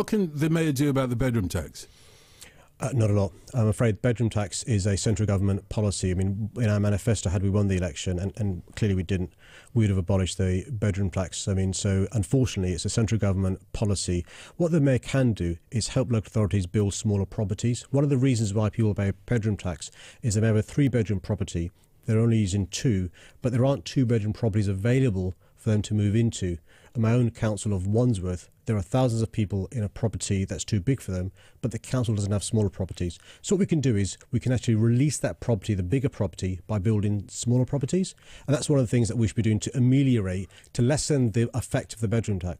What can the mayor do about the bedroom tax? Uh, not a lot. I'm afraid bedroom tax is a central government policy. I mean, in our manifesto, had we won the election, and, and clearly we didn't, we would have abolished the bedroom tax. I mean, so unfortunately, it's a central government policy. What the mayor can do is help local authorities build smaller properties. One of the reasons why people pay bedroom tax is they may have a three bedroom property they're only using two, but there aren't two bedroom properties available for them to move into. In my own council of Wandsworth, there are thousands of people in a property that's too big for them, but the council doesn't have smaller properties. So what we can do is we can actually release that property, the bigger property, by building smaller properties. And that's one of the things that we should be doing to ameliorate, to lessen the effect of the bedroom tax.